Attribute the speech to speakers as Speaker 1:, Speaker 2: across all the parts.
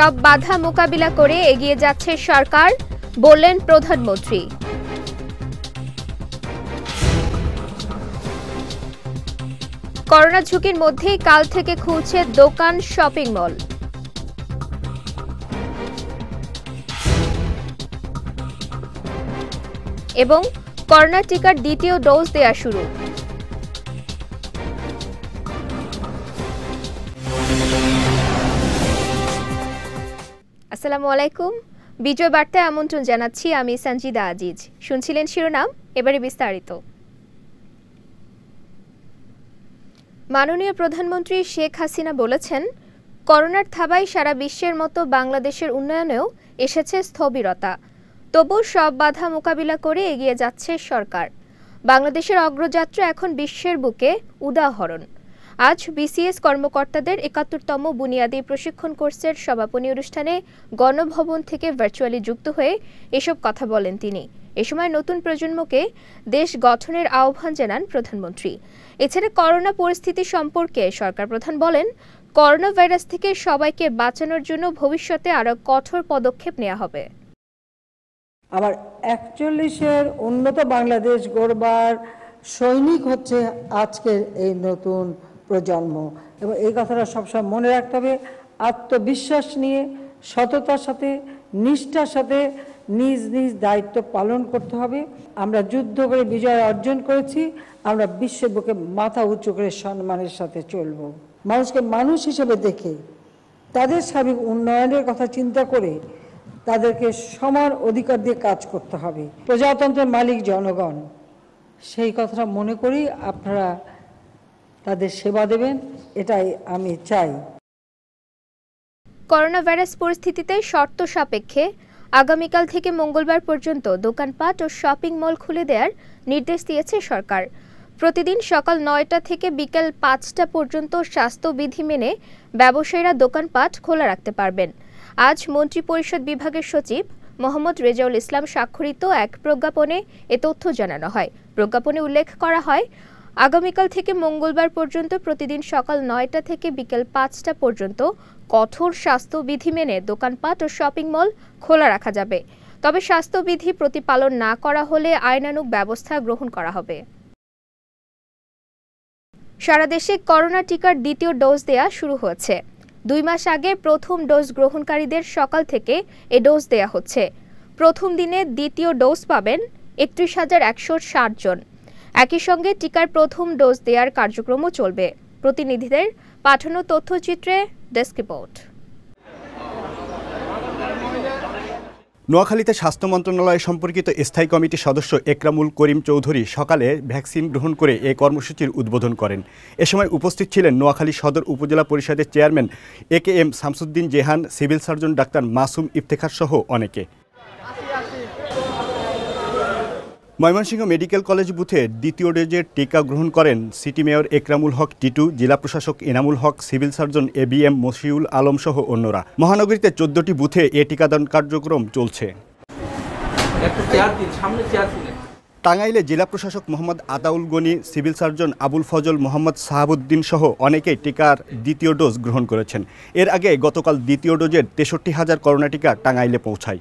Speaker 1: সব বাধা মোকাবিলা করে এগিয়ে যাচ্ছে সরকার বললেন প্রধানমন্ত্রী করোনা ঝুঁকির মধ্যেই কাল থেকে খুলছে দোকান শপিং মল এবং করোনা টিকার দ্বিতীয় ডোজ দেয়া শুরু আসসালামু আলাইকুম বিজয় বার্তায় আমন্ত্রণ জানাচ্ছি আমি সঞ্জিদা আজিজ শুনছিলেন শিরোনাম এবারে বিস্তারিত মাননীয় প্রধানমন্ত্রী শেখ হাসিনা বলেছেন করোনার থাবায় সারা বিশ্বের মতো বাংলাদেশের উন্নয়নেও এসেছে স্থবিরতা তবু সব বাধা মোকাবিলা করে এগিয়ে যাচ্ছে সরকার বাংলাদেশের অগ্রযাত্রা এখন বিশ্বের বুকে উদাহরণ আজ বিসিএস কর্মকর্তাদের একাত্তরতম বুনিয়াদি প্রশিক্ষণ কোর্সের সমাপনী অনুষ্ঠানে গণভবন থেকে ভার্চুয়ালি যুক্ত হয়ে এসব কথা বলেন তিনি এ সময় নতুন প্রজন্মকে দেশ গঠনের আহ্বান জানান প্রধানমন্ত্রী এছাড়া করোনা পরিস্থিতি সম্পর্কে সরকার প্রধান বলেন করোনা ভাইরাস থেকে সবাইকে বাঁচানোর জন্য ভবিষ্যতে আরো কঠোর পদক্ষেপ নেওয়া হবে আবার একচল্লিশের উন্নত বাংলাদেশ গড়বার সৈনিক হচ্ছে আজকের এই নতুন প্রজন্ম এবং এই কথাটা সবসময় মনে রাখতে হবে আত্মবিশ্বাস নিয়ে সততার সাথে নিষ্ঠার সাথে নিজ নিজ দায়িত্ব পালন করতে হবে আমরা যুদ্ধ করে বিজয় অর্জন করেছি আমরা বিশ্বের বুকে মাথা উঁচু করে সম্মানের সাথে চলব মানুষকে মানুষ হিসেবে দেখে তাদের সার্বিক উন্নয়নের কথা চিন্তা করে তাদেরকে সমান অধিকার দিয়ে কাজ করতে হবে প্রজাতন্ত্রের মালিক জনগণ সেই কথাটা মনে করি আপনারা তাদের সেবা দেবেন এটাই আমি চাই করোনা ভাইরাস পরিস্থিতিতে শর্ত সাপেক্ষে আগামীকাল থেকে মঙ্গলবার পর্যন্ত দোকানপাট ও শপিং মল খুলে দেওয়ার নির্দেশ দিয়েছে সরকার প্রতিদিন সকাল নয়টা থেকে বিকেল পাঁচটা পর্যন্ত স্বাস্থ্যবিধি মেনে ব্যবসায়ীরা দোকানপাট খোলা রাখতে পারবেন আজ মন্ত্রিপরিষদ বিভাগের সচিব মোহাম্মদ রেজাউল ইসলাম স্বাক্ষরিত এক প্রজ্ঞাপনে এ তথ্য জানানো হয় প্রজ্ঞাপনে উল্লেখ করা হয় আগামীকাল থেকে মঙ্গলবার পর্যন্ত প্রতিদিন সকাল নয়টা থেকে বিকেল পাঁচটা পর্যন্ত কঠোর স্বাস্থ্যবিধি মেনে দোকানপাট ও শপিং মল খোলা রাখা যাবে তবে স্বাস্থ্যবিধি প্রতিপালন না করা হলে আইনানুগ ব্যবস্থা গ্রহণ করা হবে সারা দেশে করোনা টিকার দ্বিতীয় ডোজ দেয়া শুরু হয়েছে দুই মাস আগে প্রথম ডোজ গ্রহণকারীদের সকাল থেকে এ ডোজ দেয়া হচ্ছে প্রথম দিনে দ্বিতীয় ডোজ পাবেন একত্রিশ হাজার একশো জন একই সঙ্গে টিকার প্রথম ডোজ দেওয়ার কার্যক্রমও চলবে প্রতিনিধিদের পাঠানো তথ্যচিত্রে ডেস্ক রিপোর্ট
Speaker 2: নোয়াখালীতে স্বাস্থ্য মন্ত্রণালয় সম্পর্কিত স্থায়ী কমিটির সদস্য একরামুল করিম চৌধুরী সকালে ভ্যাকসিন গ্রহণ করে এ কর্মসূচির উদ্বোধন করেন এ সময় উপস্থিত ছিলেন নোয়াখালী সদর উপজেলা পরিষদের chairman A K M Shamsuddin Jehan civil surgeon ডাক্তার মাসুম ইফতেখার সহ অনেকে ময়মনসিংহ মেডিকেল কলেজ বুথে দ্বিতীয় ডোজের টিকা গ্রহণ করেন সিটি মেয়র একরামুল হক টিটু জেলা প্রশাসক Enamul Haque civil surgeon A B M Mashiul Alam সহ অন্যরা মহানগরীতে চোদ্দটি বুথে এ টিকাদান কার্যক্রম চলছে টাঙ্গাইলে জেলা প্রশাসক মোহাম্মদ আতাউল গনি সিভিল সার্জন আবুল ফজল মোহাম্মদ সাহাবুদ্দিন সহ অনেকেই টিকার দ্বিতীয় ডোজ গ্রহণ করেছেন এর আগে গতকাল দ্বিতীয় ডোজের তেষট্টি হাজার করোনা টিকা টাঙ্গাইলে পৌঁছায়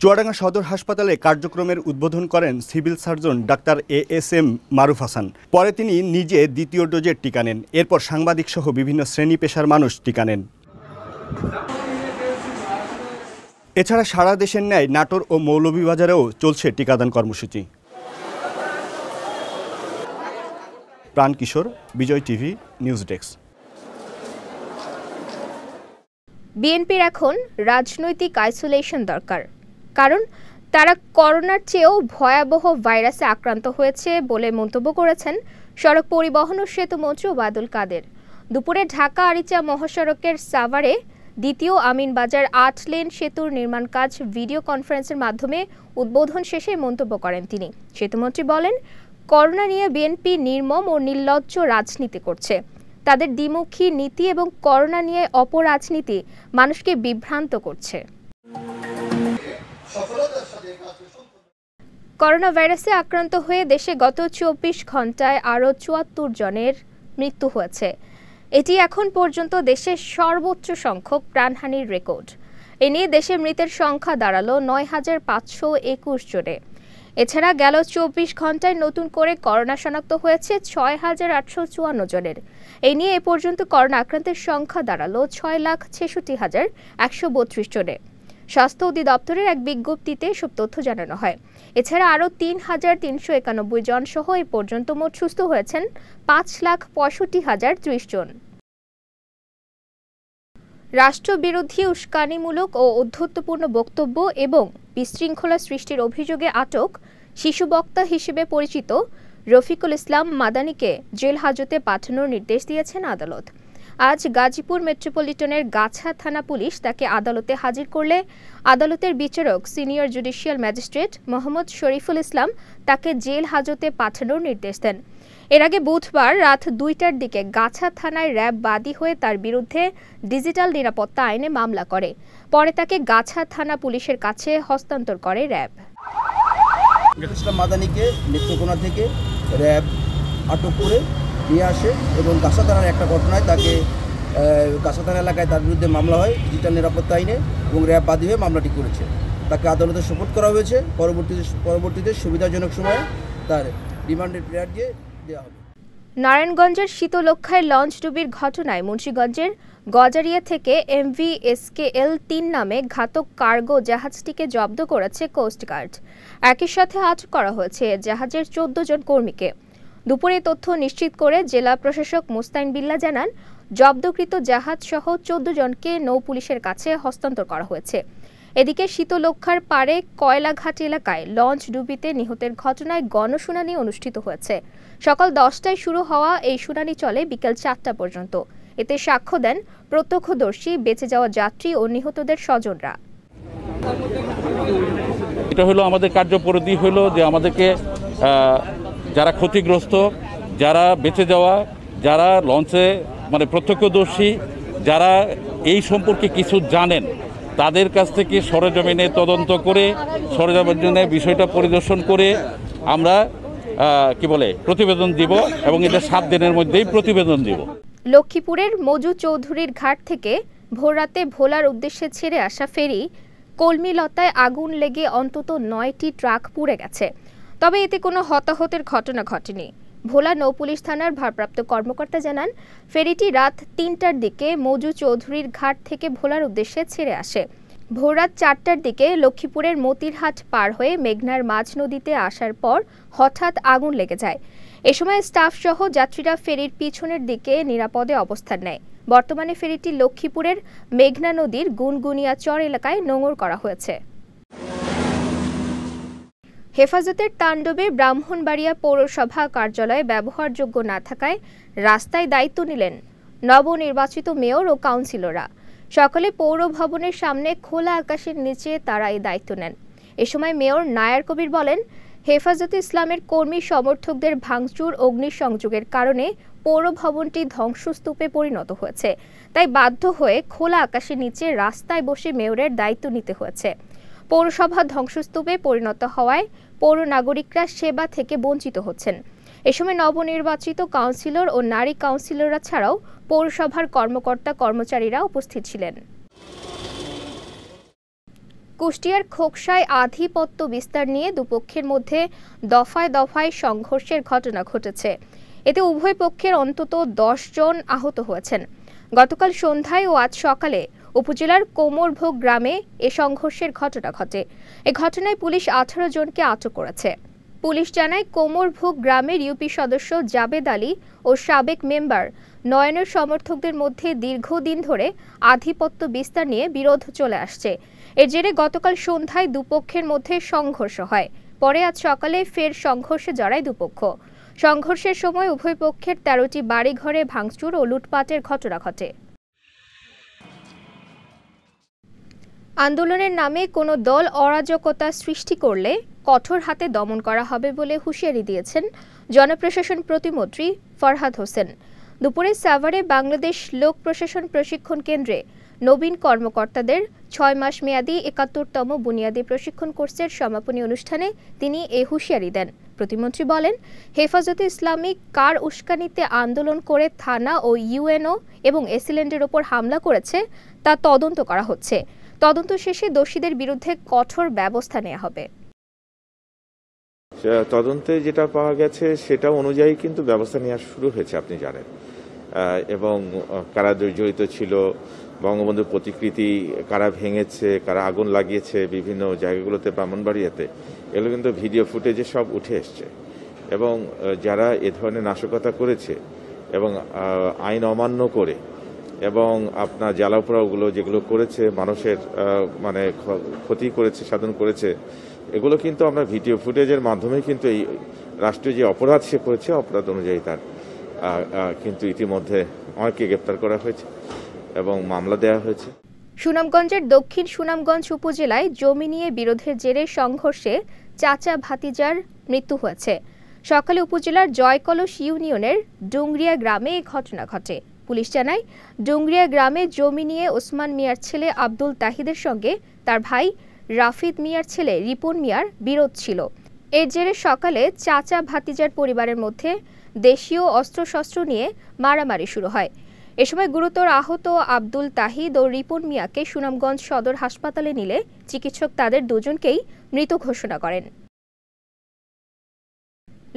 Speaker 2: চুয়াডাঙ্গা সদর হাসপাতালে কার্যক্রমের উদ্বোধন করেন সিভিল সার্জন ডাক্তার A S M Maruf Hasan পরে তিনি নিজে দ্বিতীয় ডোজের টিকা নেন এরপর সাংবাদিক সহ বিভিন্ন শ্রেণী পেশার মানুষ টিকা নেন এছাড়া সারা দেশের ন্যায় নাটোর ও মৌলভীবাজারেও চলছে টিকাদান কর্মসূচি Pran Kishore Bijoy TV news desk
Speaker 1: বিএনপির এখন রাজনৈতিক আইসোলেশন দরকার কারণ তারা করোনার চেয়েও ভয়াবহ ভাইরাসে আক্রান্ত হয়েছে বলে মন্তব্য করেছেন সড়ক পরিবহন ও সেতু মন্ত্রী ওবায়দুল কাদের দুপুরে ঢাকা আরিচা মহাসড়কের সাভারে দ্বিতীয় আমিনবাজার আট লেন সেতুর নির্মাণ কাজ ভিডিও কনফারেন্সের মাধ্যমে উদ্বোধন শেষে মন্তব্য করেন তিনি সেতুমন্ত্রী বলেন করোনা নিয়ে বিএনপি নির্মম ও নির্লজ্জ রাজনীতি করছে তাদের দ্বিমুখী নীতি এবং করোনা নিয়ে অপরাজনীতি মানুষকে বিভ্রান্ত করছে করোনা ভাইরাসে আক্রান্ত হয়ে দেশে গত চব্বিশ ঘন্টায় আরও চুয়াত্তর জনের মৃত্যু হয়েছে এটি এখন পর্যন্ত দেশের সর্বোচ্চ সংখ্যক প্রাণহানির রেকর্ড এ নিয়ে দেশে মৃতের সংখ্যা দাঁড়ালো নয় হাজার পাঁচশো একুশ জনে এছাড়া গেল চব্বিশ ঘন্টায় নতুন করে করোনা শনাক্ত হয়েছে ছয় হাজার আটশো চুয়ান্ন জনের এ নিয়ে এ পর্যন্ত করোনা আক্রান্তের সংখ্যা দাঁড়ালো ছয় লাখ ছেষট্টি হাজার একশো বত্রিশ জনে স্বাস্থ্য অধিদপ্তরের এক বিজ্ঞপ্তিতে এসব তথ্য জানানো হয় এছাড়া আরও তিন হাজার তিনশো একানব্বই জন সহ এ পর্যন্ত মোট সুস্থ হয়েছেন পাঁচ লাখ পঁয়ষট্টি হাজার ত্রিশ জন রাষ্ট্রবিরোধী উস্কানিমূলক ও অধ্যত্বপূর্ণ বক্তব্য এবং বিশৃঙ্খলা সৃষ্টির অভিযোগে আটক শিশু বক্তা হিসেবে পরিচিত রফিকুল ইসলাম মাদানিকে জেল হাজতে পাঠানোর নির্দেশ দিয়েছেন আদালত আজ গাজীপুর মেট্রোপলিটনের গাছা থানা পুলিশ তাকে আদালতে হাজির করলে আদালতের বিচারক senior judicial magistrate Mohammad Shariful Islam তাকে জেল হাজতে পাঠানোর নির্দেশ দেন এর আগে বুধবার রাত দুইটার দিকে গাছা থানায় র্যাব বাদী হয়ে তার বিরুদ্ধে ডিজিটাল নিরাপত্তা আইনে মামলা করে পরে তাকে গাছা থানা পুলিশের কাছে হস্তান্তর করে র্যাব
Speaker 2: মাদানিকে নেত্রকোনা থেকে র্যাব আটক করে নিয়ে আসে এবং গাছা থানার একটা ঘটনায় তাকে গাছা থানা এলাকায় তার বিরুদ্ধে মামলা হয় ডিজিটাল নিরাপত্তা আইনে এবং র্যাব বাদী হয়ে মামলাটি করেছে তাকে আদালতে সপোর্ট করা হয়েছে পরবর্তীতে পরবর্তীতে সুবিধাজনক সময়ে তার রিমান্ডের প্রেয়ার দিয়ে দেওয়া হবে
Speaker 1: নারায়ণগঞ্জের শীতলক্ষায় লঞ্চ ডুবির ঘটনায় মুন্সীগঞ্জের গজারিয়া থেকে এমভি এল তিন নামে ঘাতক কার্গো জাহাজটিকে জব্দ করেছে কোস্টগার্ড একই সাথে আটক করা হয়েছে জাহাজের চোদ্দ জন কর্মীকে দুপুরে তথ্য নিশ্চিত করে জেলা প্রশাসক মুস্তাইন বিল্লা জানান জব্দকৃত জাহাজ সহ চোদ্দ জনকে নৌ পুলিশের কাছে হস্তান্তর করা হয়েছে এদিকে শীতলক্ষার পারে কয়লাঘাট এলাকায় লঞ্চ ডুবিতে নিহতের ঘটনায় গণশুনানি অনুষ্ঠিত হয়েছে সকাল দশটায় শুরু হওয়া এই শুনানি চলে বিকেল চারটা পর্যন্ত এতে সাক্ষ্য দেন প্রত্যক্ষদর্শী বেঁচে যাওয়া যাত্রী ও নিহতদের স্বজনরা
Speaker 2: এটা হলো আমাদের কার্যপরিধি হলো যে আমাদেরকে যারা ক্ষতিগ্রস্ত যারা বেঁচে যাওয়া যারা লঞ্চে মানে প্রত্যক্ষদর্শী যারা এই সম্পর্কে কিছু জানেন তাদের কাছ থেকে সরজমিনে তদন্ত করে সরজমিনে বিষয়টা পরিদর্শন করে আমরা কি বলে প্রতিবেদন দিব এবং এটা সাত দিনের মধ্যেই প্রতিবেদন দিব
Speaker 1: লক্ষ্মীপুরের মজু চৌধুরীর ঘাট থেকে ভোররাতে ভোলার উদ্দেশ্যে ছেড়ে আসা ফেরি কলমিলতায় আগুন লেগে অন্তত নয়টি ট্রাক পুড়ে গেছে তবে এতে কোনো হতাহতের ঘটনা ঘটেনি ভোলা নৌপুলিশ থানার ভারপ্রাপ্ত কর্মকর্তা জানান ফেরিটি রাত তিনটার দিকে মজু চৌধুরীর ঘাট থেকে ভোলার উদ্দেশ্যে ছেড়ে আসে ভোররাত চারটার দিকে লক্ষ্মীপুরের মতিরহাট পার হয়ে মেঘনার মাছ নদীতে আসার পর হঠাৎ আগুন লেগে যায় এ সময় স্টাফ সহ যাত্রীরা ফেরির পিছনের দিকে নিরাপদে অবস্থান নেয় বর্তমানে ফেরিটি লক্ষ্মীপুরের মেঘনা নদীর গুনগুনিয়া চর এলাকায় নোঙর করা হয়েছে হেফাজতের তাণ্ডবে ব্রাহ্মণবাড়িয়া পৌরসভা কার্যালয়ে ব্যবহারযোগ্য না থাকায় রাস্তায় দায়িত্ব নিলেন নবনির্বাচিত মেয়র ও কাউন্সিলররা সকালে পৌর ভবনের সামনে খোলা আকাশের নিচে তারা এই দায়িত্ব নেন এ সময় মেয়র নায়ার কবির বলেন হেফাজত ইসলামের কর্মী সমর্থকদের ভাঙচুর অগ্নিসংযোগের কারণে পৌর ভবনটি ধ্বংসস্তূপে পরিণত হয়েছে তাই বাধ্য হয়ে খোলা আকাশের নিচে রাস্তায় বসে মেয়রের দায়িত্ব নিতে হয়েছে পৌরসভা ধ্বংসস্তূপে পরিণত হওয়ায় পৌর নাগরিকরা সেবা থেকে বঞ্চিত হচ্ছেন এ সময় নবনির্বাচিত কাউন্সিলর ও নারী কাউন্সিলররা ছাড়াও পৌরসভার কর্মকর্তা কর্মচারীরা উপস্থিত ছিলেন কুষ্টিয়ার খোকসায় আধিপত্য বিস্তার নিয়ে দুপক্ষের মধ্যে দফায় দফায় সংঘর্ষের ঘটনা ঘটেছে এতে উভয় পক্ষের অন্তত জন আহত হয়েছেন গতকাল সন্ধ্যায় ও আজ সকালে উপজেলার কোমরভোগ গ্রামে এ সংঘর্ষের ঘটনা ঘটে এ ঘটনায় পুলিশ আঠারো জনকে আটক করেছে পুলিশ জানায় কোমরভোগ গ্রামের ইউপি সদস্য জাবেদ আলী ও সাবেক মেম্বার নয়নের সমর্থকদের মধ্যে দীর্ঘদিন ধরে আধিপত্য বিস্তার নিয়ে বিরোধ চলে আসছে এর জেরে গতকাল সন্ধ্যায় দুপক্ষের মধ্যে সংঘর্ষ হয় পরে আজ সকালে ফের সংঘর্ষে জড়ায় দুপক্ষ সংঘর্ষের সময় উভয় পক্ষের তেরোটি বাড়িঘরে ভাঙচুর ও লুটপাটের ঘটনা ঘটে আন্দোলনের নামে কোনো দল অরাজকতা সৃষ্টি করলে কঠোর হাতে দমন করা হবে বলে হুঁশিয়ারি দিয়েছেন জনপ্রশাসন প্রতিমন্ত্রী ফরহাদ হোসেন দুপুরে সাভারে বাংলাদেশ লোক প্রশাসন প্রশিক্ষণ কেন্দ্রে নবীন কর্মকর্তাদের ছয় মাস মেয়াদী একাত্তরতম বুনিয়াদী প্রশিক্ষণ কোর্সের সমাপনী অনুষ্ঠানে তিনি এ হুঁশিয়ারি দেন প্রতিমন্ত্রী বলেন হেফাজতে ইসলামিক কার উস্কানিতে আন্দোলন করে থানা ও ইউএনও এবং এসিল্যান্ডের ওপর হামলা করেছে তা তদন্ত করা হচ্ছে তদন্ত শেষে দোষীদের বিরুদ্ধে কঠোর ব্যবস্থা নেওয়া হবে
Speaker 2: তদন্তে যেটা পাওয়া গেছে সেটা অনুযায়ী কিন্তু ব্যবস্থা নেওয়া শুরু হয়েছে আপনি জানেন এবং কারা জড়িত ছিল বঙ্গবন্ধুর প্রতিকৃতি কারা ভেঙেছে কারা আগুন লাগিয়েছে বিভিন্ন জায়গাগুলোতে ব্রাহ্মণবাড়িয়াতে এগুলো কিন্তু ভিডিও ফুটেজে সব উঠে এসছে এবং যারা এ ধরনের নাশকতা করেছে এবং আইন অমান্য করে এবং আপনার জ্বালাপোড়াগুলো যেগুলো করেছে মানুষের মানে ক্ষতি করেছে সাধন করেছে এগুলো কিন্তু আমরা ভিডিও ফুটেজের মাধ্যমে কিন্তু এই রাষ্ট্রীয় যে অপরাধ সে করেছে অপরাধ অনুযায়ী তার কিন্তু ইতিমধ্যে অনেককে গ্রেপ্তার করা হয়েছে এবং মামলা দেওয়া হয়েছে
Speaker 1: সুনামগঞ্জের দক্ষিণ সুনামগঞ্জ উপজেলায় জমি নিয়ে বিরোধের জেরে সংঘর্ষে চাচা ভাতিজার মৃত্যু হয়েছে সকালে উপজেলার জয়কলস ইউনিয়নের ডুংরিয়া গ্রামে এই ঘটনা ঘটে পুলিশ জানায় ডুংরিয়া গ্রামে জমি নিয়ে ওসমান মিয়ার ছেলে আব্দুল তাহিদের সঙ্গে তার ভাই রাফিদ মিয়ার ছেলে রিপন মিয়ার বিরোধ ছিল এর জেরে সকালে চাচা ভাতিজার পরিবারের মধ্যে দেশীয় অস্ত্রশস্ত্র নিয়ে মারামারি শুরু হয় এ সময় গুরুতর আহত আব্দুল তাহিদ ও রিপন মিয়াকে সুনামগঞ্জ সদর হাসপাতালে নিলে চিকিৎসক তাদের দুজনকেই মৃত ঘোষণা করেন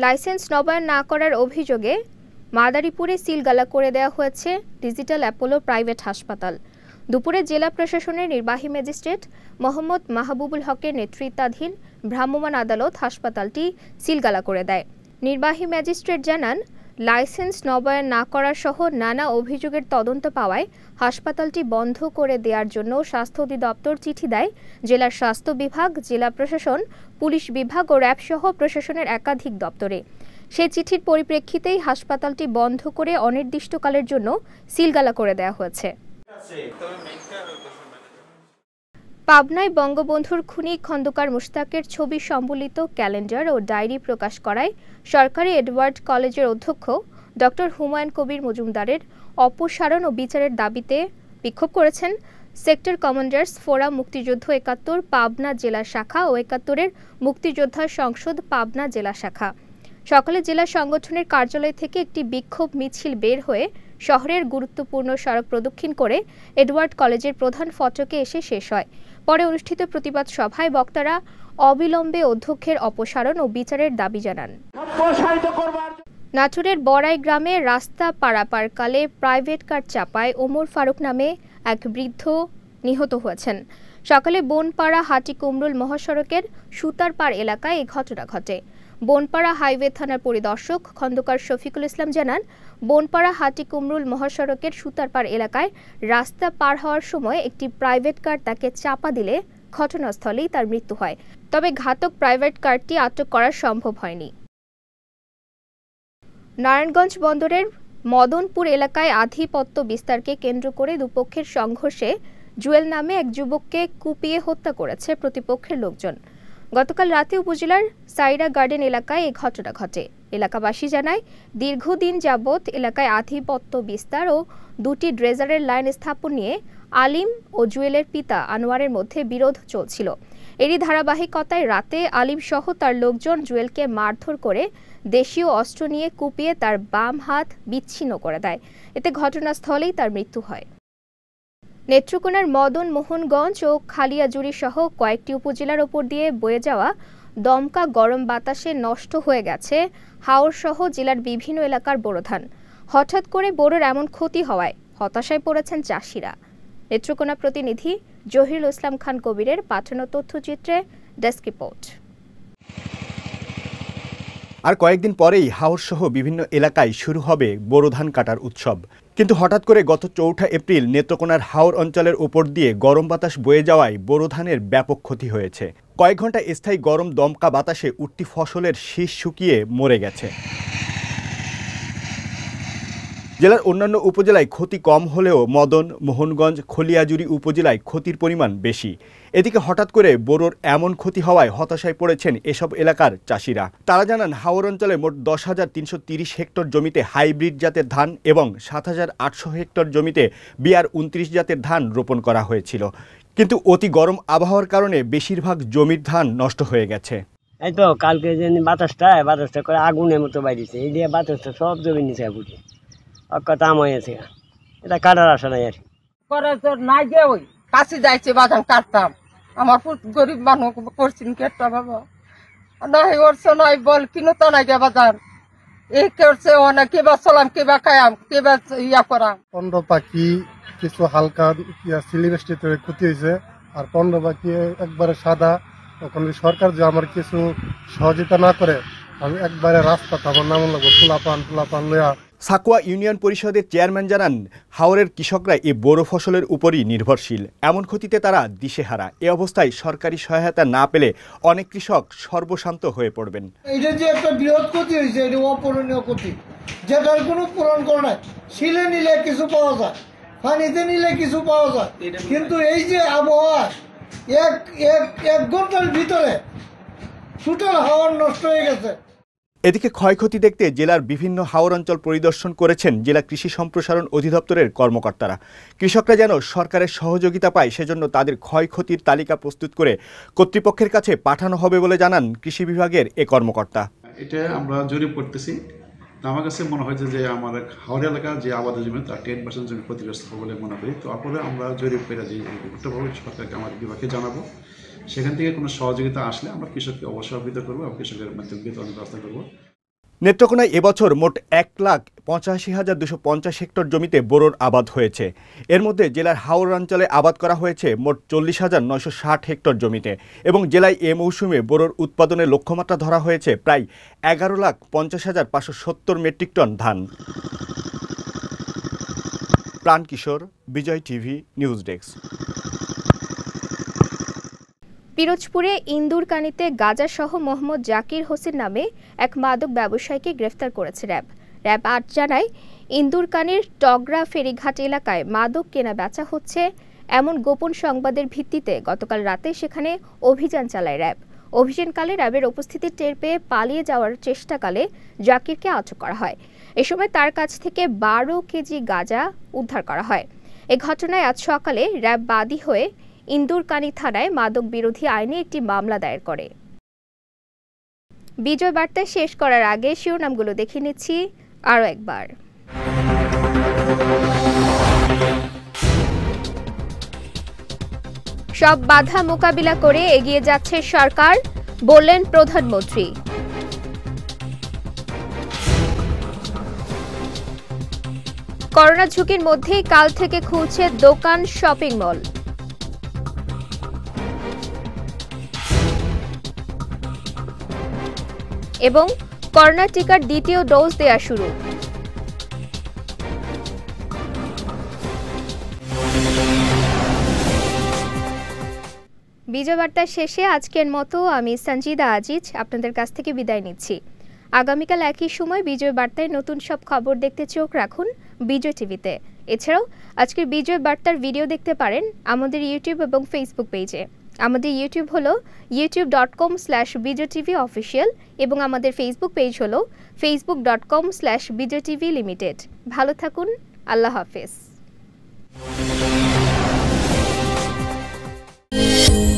Speaker 1: লাইসেন্স নবায়ন না করার অভিযোগে মাদারীপুরে সিলগালা করে দেওয়া হয়েছে ডিজিটাল অ্যাপোলো প্রাইভেট হাসপাতাল দুপুরে জেলা প্রশাসনের নির্বাহী ম্যাজিস্ট্রেট মোহাম্মদ মাহবুবুল হকের নেতৃত্বাধীন ভ্রাম্যমাণ আদালত হাসপাতালটি সিলগালা করে দেয় নির্বাহী ম্যাজিস্ট্রেট জানান লাইসেন্স নবায়ন না করার সহ নানা অভিযোগের তদন্ত পাওয়ায় হাসপাতালটি বন্ধ করে দেওয়ার জন্য স্বাস্থ্য অধিদপ্তর চিঠি দেয় জেলার স্বাস্থ্য বিভাগ জেলা প্রশাসন পুলিশ বিভাগ ও র্যাবসহ প্রশাসনের একাধিক দপ্তরে সে চিঠির পরিপ্রেক্ষিতেই হাসপাতালটি বন্ধ করে অনির্দিষ্টকালের জন্য সিলগালা করে দেওয়া হয়েছে পাবনায় বঙ্গবন্ধুর খুনি খন্দকার মুশতাকের ছবি সম্বলিত ক্যালেন্ডার ও ডায়েরি প্রকাশ করায় সরকারি এডওয়ার্ড কলেজের অধ্যক্ষ ড হুমায়ুন কবির মজুমদারের অপসারণ ও বিচারের দাবিতে বিক্ষোভ করেছেন সেক্টর কমান্ডার্স ফোরাম মুক্তিযুদ্ধ একাত্তর পাবনা জেলা শাখা ও একাত্তরের মুক্তিযোদ্ধা সংসদ পাবনা জেলা শাখা সকালে জেলা সংগঠনের কার্যালয় থেকে একটি বিক্ষোভ মিছিল বের হয়ে শহরের গুরুত্বপূর্ণ সড়ক প্রদক্ষিণ করে এডওয়ার্ড কলেজের প্রধান ফটকে এসে শেষ হয় পরে অনুষ্ঠিত প্রতিবাদ সভায় বক্তারা অবিলম্বে অধ্যক্ষের অপসারণ ও বিচারের দাবি জানান নাচুরের বড়াই গ্রামে রাস্তা পারাপারকালে প্রাইভেট কার চাপায় ওমর ফারুক নামে এক বৃদ্ধ নিহত হয়েছেন সকালে বনপাড়া কুমরুল মহাসড়কের সুতারপাড় এলাকায় এই ঘটনা ঘটে বনপাড়া হাইওয়ে থানার পরিদর্শক খন্দকার শফিকুল ইসলাম জানান বনপাড়া হাটিকুমরুল মহাসড়কের সুতারপাড় এলাকায় রাস্তা পার হওয়ার সময় একটি প্রাইভেট কার তাকে চাপা দিলে ঘটনাস্থলেই তার মৃত্যু হয় তবে ঘাতক প্রাইভেট কারটি আটক করা সম্ভব হয়নি নারায়ণগঞ্জ বন্দরের মদনপুর এলাকায় আধিপত্য বিস্তারকে কেন্দ্র করে দুপক্ষের সংঘর্ষে জুয়েল নামে এক যুবককে কুপিয়ে হত্যা করেছে প্রতিপক্ষের লোকজন গতকাল রাতে উপজেলার সাইরা গার্ডেন এলাকায় এই ঘটনা ঘটে এলাকাবাসী জানায় দীর্ঘদিন যাবৎ এলাকায় আধিপত্য বিস্তার ও দুটি ড্রেজারের লাইন স্থাপন নিয়ে আলিম ও জুয়েলের পিতা আনোয়ারের মধ্যে বিরোধ চলছিল এরই ধারাবাহিকতায় রাতে আলিম সহ তার লোকজন জুয়েলকে মারধর করে দেশীয় অস্ত্র নিয়ে কুপিয়ে তার বাম হাত বিচ্ছিন্ন করে দেয় এতে ঘটনাস্থলেই তার মৃত্যু হয় নেত্রকোনার মদন মোহনগঞ্জ ও খালিয়াজুরি সহ কয়েকটি উপজেলার ওপর দিয়ে বয়ে যাওয়া দমকা গরম বাতাসে নষ্ট হয়ে গেছে সহ জেলার বিভিন্ন এলাকার বোরো ধান হঠাৎ করে বোরোর এমন ক্ষতি হওয়ায় হতাশায় পড়েছেন চাষিরা নেত্রকোনা প্রতিনিধি জহিরুল ইসলাম খান কবিরের পাঠানো তথ্যচিত্রে ডেস্ক রিপোর্ট
Speaker 2: আর কয়েকদিন পরেই হাওর সহ বিভিন্ন এলাকায় শুরু হবে বোরো ধান কাটার উৎসব কিন্তু হঠাৎ করে গত চৌঠা এপ্রিল নেত্রকোনার হাওর অঞ্চলের উপর দিয়ে গরম বাতাস বয়ে যাওয়ায় বোরো ধানের ব্যাপক ক্ষতি হয়েছে কয়েক ঘন্টা স্থায়ী গরম দমকা বাতাসে উঠতি ফসলের শীষ শুকিয়ে মরে গেছে জেলার অন্যান্য উপজেলায় ক্ষতি কম হলেও মদন মোহনগঞ্জ খলিয়াজুরি উপজেলায় ক্ষতির পরিমাণ বেশি এদিকে হঠাৎ করে বোরোর এমন ক্ষতি হওয়ায় হতাশায় পড়েছেন এসব এলাকার চাষিরা তারা জানান হাওর অঞ্চলে মোট দশ হাজার তিনশো তিরিশ হেক্টর জমিতে হাইব্রিড জাতের ধান এবং সাত হাজার আটশো হেক্টর জমিতে বিয়ার উনত্রিশ জাতের ধান রোপণ করা হয়েছিল কিন্তু অতি গরম আবহাওয়ার কারণে বেশিরভাগ জমির ধান নষ্ট হয়ে গেছে
Speaker 1: এই তো কালকে বাতাসটা বাতাসটা করে আগুনের মতো বাইরেছে এই দিয়ে বাতাসটা সব জমির নিচে পড়ছে কথা আমি আছে এটা কাটার আসা নাই আর করে নাই যে ওই কাছে যাইছে বাজান কাটতাম আমার গরিব মানুষ করছিন কেটটা বাবা নাই ওরছে নয় বল কিনো তো নাই গে বাজার এই করছে অনেক কেবা চলাম কেবা খায়াম কেবা ইয়া করাম
Speaker 2: পণ্ড পাখি কিছু হালকা সিলিবাসটি তৈরি ক্ষতি হয়েছে আর পণ্ড পাখি একবারে সাদা তখন সরকার যে আমার কিছু সহযোগিতা না করে আমি একবারে রাস্তা ফুলা পান ফুলা পান লয়া সাকুয়া ইউনিয়ন পরিষদের চেয়ারম্যান জানান হাওরের কৃষকরা এই বোরো ফসলের উপরই নির্ভরশীল এমন ক্ষতিতে তারা দিশেহারা এ অবস্থায় সরকারি সহায়তা না পেলে অনেক কৃষক সর্বশান্ত হয়ে পড়বেন এটা যে একটা বৃহৎ ক্ষতি হয়েছে এটা অপূরণীয় ক্ষতি যেটার কোনো পূরণ করে না শিলে নিলে কিছু পাওয়া যায় পানিতে নিলে কিছু পাওয়া যায় কিন্তু এই যে আবহাওয়া এক এক ঘন্টার ভিতরে টোটাল হাওয়ার নষ্ট হয়ে গেছে এদিকে ক্ষয়ক্ষতি দেখতে জেলার বিভিন্ন হাওর অঞ্চল পরিদর্শন করেছেন জেলা কৃষি সম্প্রসারণ অধিদপ্তরের কর্মকর্তারা কৃষকরা যেন সরকারের সহযোগিতা পায় সেজন্য তাদের ক্ষয়ক্ষতির তালিকা প্রস্তুত করে কর্তৃপক্ষের কাছে পাঠানো হবে বলে জানান কৃষি বিভাগের এ কর্মকর্তা এটা আমরা জরিপ করতেছি আমার কাছে মনে হয় যে আমার হাওর এলাকা যে আবাদ জমি তার টেন পার্সেন্ট জমি ক্ষতিগ্রস্ত হবে বলে মনে করি তারপরে আমরা জরিপ করে যে সরকারকে আমার বিভাগে জানাবো সেখান থেকে কোনো সহযোগিতা আসলে আমরা কৃষককে অবশ্যই করবো এবং কৃষকের মাধ্যমে বিতরণ ব্যবস্থা করবো নেত্রকোনায় এবছর মোট এক লাখ পঁচাশি হাজার দুশো পঞ্চাশ হেক্টর জমিতে বোরোর আবাদ হয়েছে এর মধ্যে জেলার অঞ্চলে আবাদ করা হয়েছে মোট চল্লিশ হাজার নয়শো ষাট হেক্টর জমিতে এবং জেলায় এ মৌসুমে বোরোর উৎপাদনের লক্ষ্যমাত্রা ধরা হয়েছে প্রায় এগারো লাখ পঞ্চাশ হাজার পাঁচশো সত্তর মেট্রিক টন ধান Pran Kishore Bijoy TV news desk
Speaker 1: পিরোজপুরে ইন্দুরকানিতে গাজাসহ মোহাম্মদ জাকির হোসেন নামে এক মাদক ব্যবসায়ীকে গ্রেফতার করেছে র্যাব র্যাব আট জানায় ইন্দুরকানির টগরা ফেরিঘাট এলাকায় মাদক কেনা বেচা হচ্ছে এমন গোপন সংবাদের ভিত্তিতে গতকাল রাতে সেখানে অভিযান চালায় র্যাব অভিযানকালে র্যাবের উপস্থিতি টের পেয়ে পালিয়ে যাওয়ার চেষ্টাকালে জাকিরকে আটক করা হয় এ সময় তার কাছ থেকে বারো কেজি গাঁজা উদ্ধার করা হয় এ ঘটনায় আজ সকালে র্যাব বাদী হয়ে ইন্দুরকানি থানায় মাদক বিরোধী আইনে একটি মামলা দায়ের করে বিজয় বার্তা শেষ করার আগে শিরোনামগুলো দেখে নিচ্ছি আরও একবার সব বাধা মোকাবিলা করে এগিয়ে যাচ্ছে সরকার বললেন প্রধানমন্ত্রী করোনা ঝুঁকির মধ্যেই কাল থেকে খুলছে দোকান শপিং মল এবং করোনা টিকার দ্বিতীয় ডোজ দেয়া শুরু বিজয়বার্তা শেষে আজকের মতো আমি সঞ্জিদা আজিজ আপনাদের কাছ থেকে বিদায় নিচ্ছি আগামীকাল একই সময় বিজয় বার্তায় নতুন সব খবর দেখতে চোখ রাখুন বিজয় টিভিতে এছাড়াও আজকের বিজয় বার্তার ভিডিও দেখতে পারেন আমাদের ইউটিউব এবং ফেসবুক পেজে আমাদের ইউটিউব হলো YouTube dot com slash TV official এবং আমাদের ফেসবুক পেজ হলো Facebook dot com slash TV limited ভালো থাকুন আল্লাহ হাফেজ